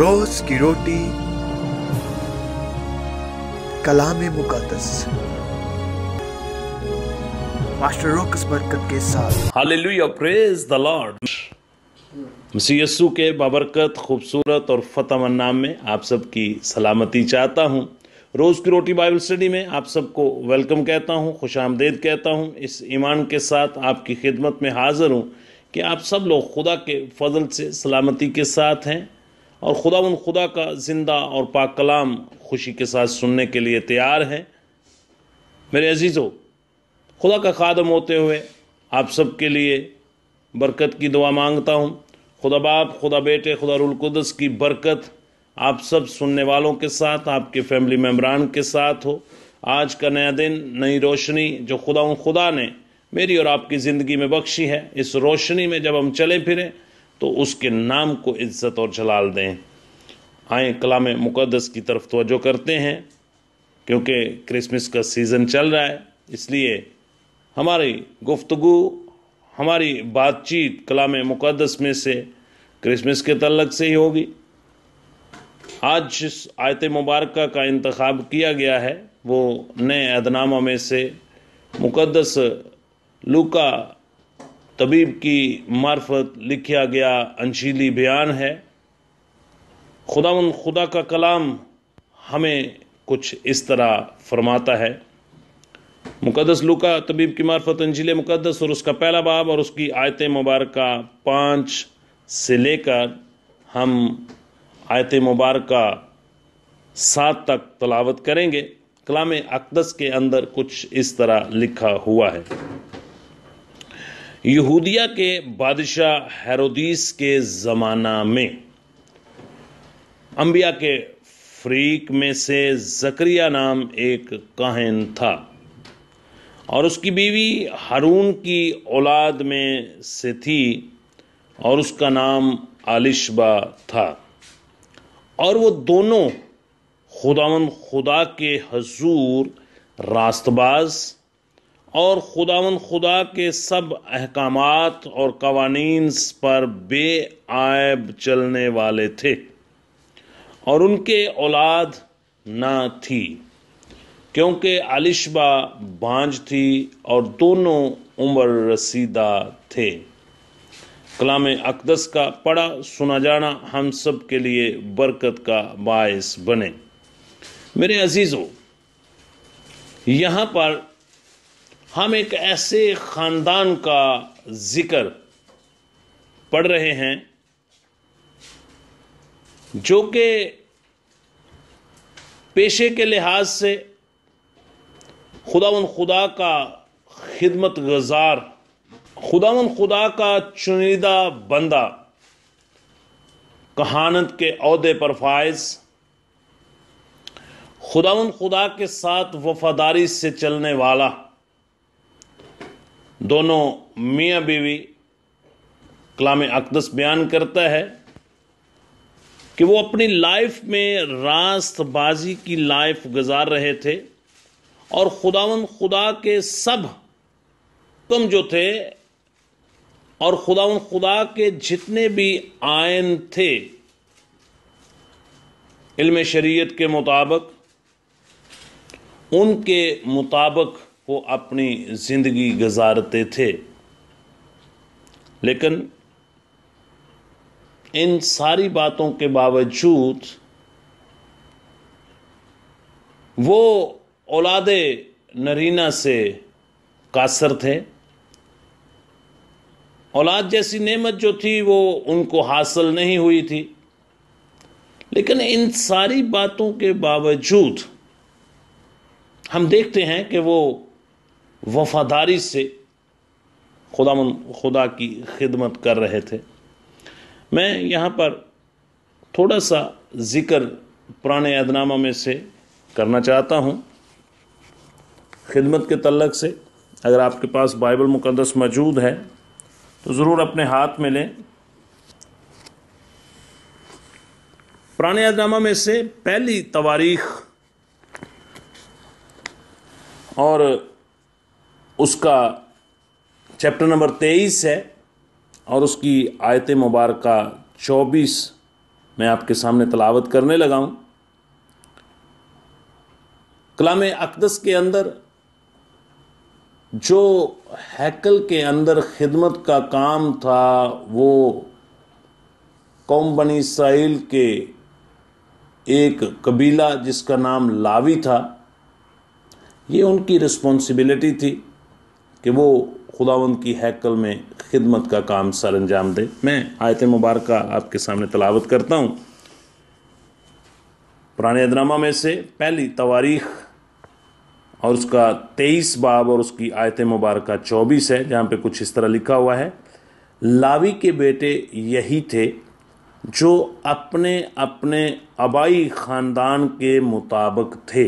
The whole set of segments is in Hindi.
रोज की रोटी कलाम मुकदस मास्टर रोकस बरकत के साथ हालेलुया प्रेज द लॉर्ड मसीह के बाबरकत खूबसूरत और फतह नाम में आप सबकी सलामती चाहता हूँ रोज़ की रोटी बाइबल स्टडी में आप सबको वेलकम कहता हूँ खुश आमदेद कहता हूँ इस ईमान के साथ आपकी खिदमत में हाज़िर हूँ कि आप सब लोग खुदा के फजल से सलामती के साथ हैं और खुदा उन खुदा का ज़िंदा और पाक कलाम खुशी के साथ सुनने के लिए तैयार हैं मेरे अजीज़ों खुदा का खादम होते हुए आप सब के लिए बरकत की दुआ मांगता हूँ खुदा बाप खुदा बेटे खुदा रुलकुदस की बरकत आप सब सुनने वालों के साथ आपके फैमिली मेम्बरान के साथ हो आज का नया दिन नई रोशनी जो खुदा खुदा ने मेरी और आपकी ज़िंदगी में बख्शी है इस रोशनी में जब हम चले फिरें तो उसके नाम को इज़्ज़त और जलाल दें आए कलाम मुकदस की तरफ तोजो करते हैं क्योंकि क्रिसमस का सीज़न चल रहा है इसलिए हमारी गुफ्तु हमारी बातचीत कलाम मुकदस में से क्रिसमस के तलक से ही होगी आज जिस आयत मुबारक का इंतखब किया गया है वो नए अदनामा में से मुकदस लूका तबीब की मार्फत लिखा गया अंशीली बयान है खुदा खुदा का कलाम हमें कुछ इस तरह फरमाता है मुकदस लुका तबीब की मार्फत अंजिल मुकदस और उसका पहला बाब और उसकी आयत मुबारक पाँच से लेकर हम आयत मुबारक सात तक तलावत करेंगे कलाम अकदस के अंदर कुछ इस तरह लिखा हुआ है यहूदिया के बादशाह हैरोदीस के ज़माना में अंबिया के फ्रीक में से जक्रिया नाम एक काहिन था और उसकी बीवी हारून की औलाद में से थी और उसका नाम आलिशबा था और वो दोनों खुदावन खुदा के हजूर रास्तबाज़ और खुदावन खुदा के सब अहकाम और कवानीन पर बेआब चलने वाले थे और उनके औलाद ना थी क्योंकि आलिशबा बांझ थी और दोनों उम्र रसीदा थे कलाम अकदस का पढ़ा सुना जाना हम सब के लिए बरकत का बायस बने मेरे अजीज़ों यहाँ पर हम एक ऐसे ख़ानदान का ज़िक्र पढ़ रहे हैं जो कि पेशे के लिहाज से खुदावन खुदा का खिदमत गजार खुदावन खुदा का चुनिदा बंदा कहानत के अहदे पर फायज खुदावन खुदा के साथ वफादारी से चलने वाला दोनों मियाँ बीवी कलाम अकदस बयान करता है कि वो अपनी लाइफ में रास्तबाजी की लाइफ गुजार रहे थे और खुदावन खुदा के सब कम जो थे और खुदावन खुदा के जितने भी आयन थे इल्म शरीयत के मुताबिक उनके मुताबिक वो अपनी ज़िंदगी गुजारते थे लेकिन इन सारी बातों के बावजूद वो औलाद नरीना से कासर थे औलाद जैसी नेमत जो थी वो उनको हासिल नहीं हुई थी लेकिन इन सारी बातों के बावजूद हम देखते हैं कि वो वफादारी से खुदा खुदा की खिदमत कर रहे थे मैं यहाँ पर थोड़ा सा ज़िक्र पुराने अदनामा में से करना चाहता हूँ खिदमत के तलक से अगर आपके पास बाइबल मुकदस मौजूद है तो ज़रूर अपने हाथ में लें पुराने अदनामा में से पहली तवारीख और उसका चैप्टर नंबर तेईस है और उसकी आयत मुबारक चौबीस मैं आपके सामने तलावत करने लगा हूँ कलाम अकदस के अंदर जो हैकल के अंदर खिदमत का काम था वो कौम बनी साहिल के एक कबीला जिसका नाम लावी था ये उनकी रिस्पॉन्सिबिलिटी थी कि वो खुदावंद की हैकल में खिदमत का काम सर अंजाम दे मैं आयत मुबारक आपके सामने तलावत करता हूँ पुराने अदनामा में से पहली तवारीख और उसका तेईस बाब और उसकी आयत मुबारक चौबीस है जहाँ पे कुछ इस तरह लिखा हुआ है लावी के बेटे यही थे जो अपने अपने आबाई ख़ानदान के मुताबिक थे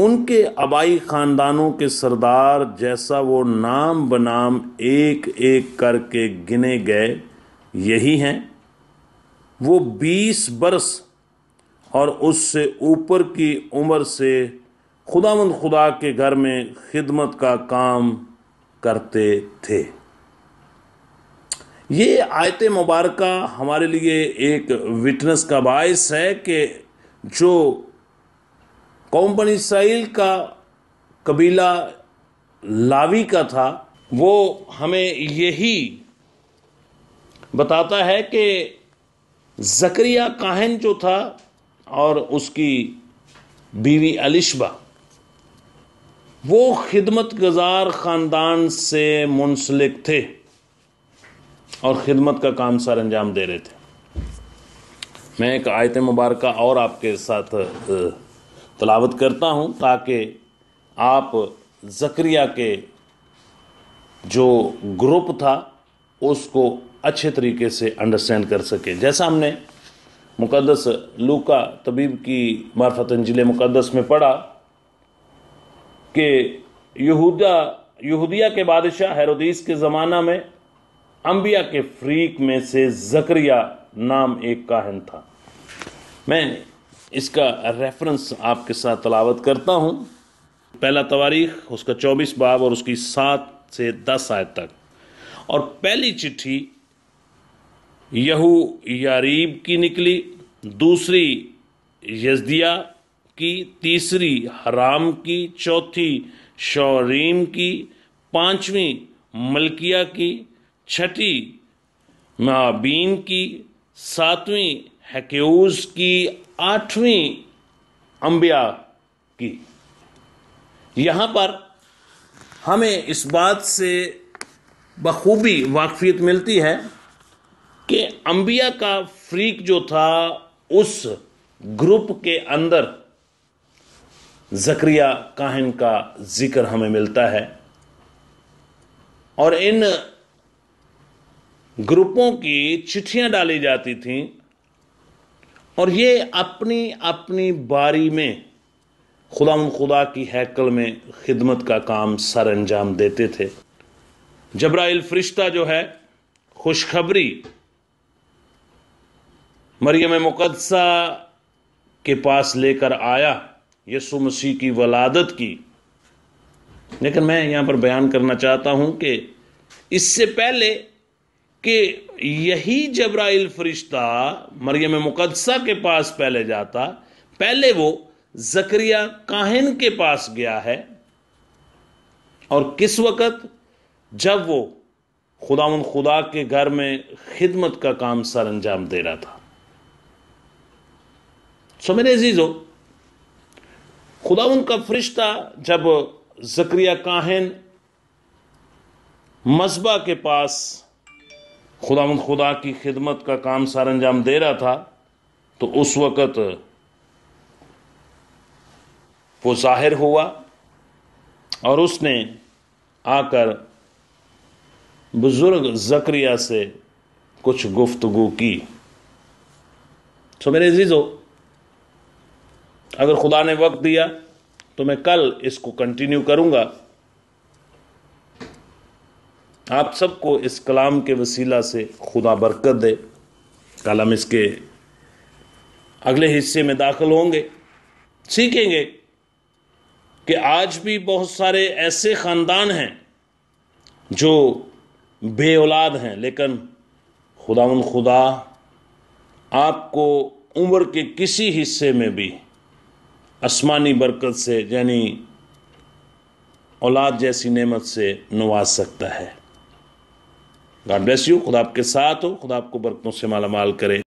उनके आबाई ख़ानदानों के सरदार जैसा वो नाम बनाम एक एक करके गिने गए यही हैं वो बीस बरस और उससे ऊपर की उम्र से खुदावंद खुदा के घर में खिदमत का काम करते थे ये आयत मुबारक हमारे लिए एक विटनेस का बायस है कि जो कौम बन इसराइल का कबीला लावी का था वो हमें यही बताता है कि जकरिया काहन जो था और उसकी बीवी अलिशबा वो खिदमत गुजार ख़ानदान से मुंसलिक थे और ख़िदमत का काम सर अंजाम दे रहे थे मैं एक आयत मुबारक और आपके साथ तलावत करता हूँ ताकि आप जक्रिया के जो ग्रुप था उसको अच्छे तरीके से अंडरस्टैंड कर सकें जैसा हमने मुक़दस लूका तबीब की मार्फत जिले मुक़दस में पढ़ा कि यहूदा यहूदिया के बादशाह हैरोदीस के ज़माना में अम्बिया के फ्रीक में से जक्रिया नाम एक काहन था मैं इसका रेफरेंस आपके साथ तलावत करता हूँ पहला तवारीख उसका चौबीस बाब और उसकी सात से दस आय तक और पहली चिट्ठी यहू यारीब की निकली दूसरी यजदिया की तीसरी हराम की चौथी शौरीम की पांचवी मलकिया की छठी महाबीन की सातवीं हैक्यूज की आठवीं अम्बिया की यहाँ पर हमें इस बात से बखूबी वाकफियत मिलती है कि अम्बिया का फ्रीक जो था उस ग्रुप के अंदर जक्रिया काहिन का जिक्र हमें मिलता है और इन ग्रुपों की चिट्ठियां डाली जाती थीं और ये अपनी अपनी बारी में खुदा खुदा की हैकल में खिदमत का काम सर अंजाम देते थे जबराइल फरिश्ता जो है खुशखबरी मरियम मुकदसा के पास लेकर आया यसु मसीह की वलादत की लेकिन मैं यहाँ पर बयान करना चाहता हूँ कि इससे पहले कि यही जब्राइल फरिश्ता मरियम मुकदसा के पास पहले जाता पहले वो जकरिया काहिन के पास गया है और किस वक़्त जब वो खुदा खुदा के घर में खिदमत का काम सर अंजाम दे रहा था सो मेरे हो खुदा का फरिश्ता जब जक्रिया काहिन मजबा के पास खुदा खुदा की खिदमत का काम सर अंजाम दे रहा था तो उस वक़्त वो ज़ाहिर हुआ और उसने आकर बुज़ुर्ग जक्रिया से कुछ गुफ्तगु की तो मेरे अजीज़ हो अगर खुदा ने वक्त दिया तो मैं कल इसको कंटिन्यू करूँगा आप सबको इस कलाम के वसीला से खुदा बरकत दे हम इसके अगले हिस्से में दाखिल होंगे सीखेंगे कि आज भी बहुत सारे ऐसे ख़ानदान हैं जो बे औलाद हैं लेकिन उन खुदा आपको उम्र के किसी हिस्से में भी आसमानी बरकत से यानी औलाद जैसी नेमत से नवाज सकता है गॉड ब्लेस यू खुदा आपके साथ हो खुदा आपको बरतनों से मालामाल करे